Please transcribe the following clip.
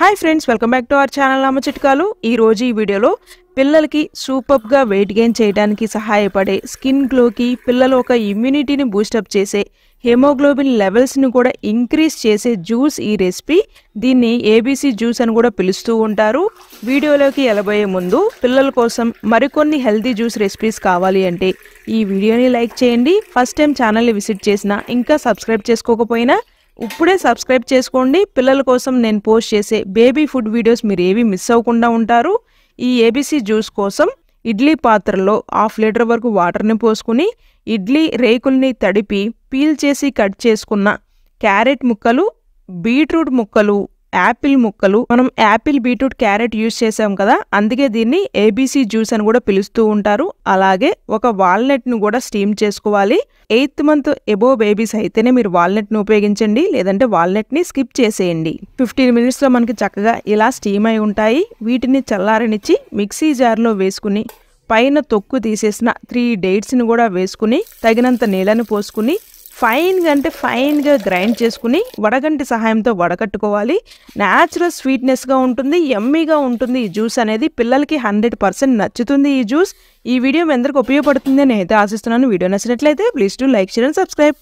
hi friends welcome back to our channel Amma Chitkalu ఈరోజు ఈ వీడియోలో పిల్లలకి సూపర్గా వెయిట్ గెయిన్ చేయడానికి సహాయపడే స్కిన్ గ్లోకి పిల్లల ఒక ఇమ్యూనిటీని బూస్టప్ చేసే హెమోగ్లోబిన్ లెవెల్స్ని కూడా ఇంక్రీజ్ చేసే జ్యూస్ ఈ రెసిపీ దీన్ని ఏబీసీ జ్యూస్ అని కూడా పిలుస్తూ ఉంటారు వీడియోలోకి వెళ్ళబోయే ముందు పిల్లల కోసం మరికొన్ని హెల్తీ జ్యూస్ రెసిపీస్ కావాలి అంటే ఈ వీడియోని లైక్ చేయండి ఫస్ట్ టైం ఛానల్ని విజిట్ చేసినా ఇంకా సబ్స్క్రైబ్ చేసుకోకపోయినా ఇప్పుడే సబ్స్క్రైబ్ చేసుకోండి పిల్లల కోసం నేను పోస్ట్ చేసే బేబీ ఫుడ్ వీడియోస్ మీరు ఏవి మిస్ అవ్వకుండా ఉంటారు ఈ ఏబీసీ జ్యూస్ కోసం ఇడ్లీ పాత్రలో హాఫ్ లీటర్ వరకు వాటర్ని పోసుకుని ఇడ్లీ రేకుల్ని తడిపి పీల్ చేసి కట్ చేసుకున్న క్యారెట్ ముక్కలు బీట్రూట్ ముక్కలు యాపిల్ ముక్కలు మనం యాపిల్ బీట్రూట్ క్యారెట్ యూజ్ చేసాం కదా అందుకే దీన్ని ఏబీసీ జ్యూస్ అని కూడా పిలుస్తూ ఉంటారు అలాగే ఒక వాల్నట్ ను కూడా స్టీమ్ చేసుకోవాలి ఎయిత్ మంత్ ఎబో బేబీస్ అయితేనే మీరు వాల్నట్ ను ఉపయోగించండి లేదంటే వాల్నట్ ని స్కిప్ చేసేయండి ఫిఫ్టీన్ మినిట్స్ లో మనకి చక్కగా ఇలా స్టీమ్ అయి ఉంటాయి వీటిని చల్లారనిచ్చి మిక్సీ జార్లో వేసుకుని పైన తొక్కు తీసేసిన త్రీ డేట్స్ని కూడా వేసుకుని తగినంత నీళ్ళను పోసుకుని ఫైన్గా అంటే ఫైన్గా గ్రైండ్ చేసుకుని వడగంటి సహాయంతో వడకట్టుకోవాలి న్యాచురల్ స్వీట్నెస్గా ఉంటుంది ఎమ్మీగా ఉంటుంది ఈ జ్యూస్ అనేది పిల్లలకి హండ్రెడ్ పర్సెంట్ నచ్చుతుంది ఈ జ్యూస్ ఈ వీడియో మీ అందరికి ఉపయోగపడుతుంది అని అయితే ఆశిస్తున్నాను వీడియో నచ్చినట్లయితే please to like share and subscribe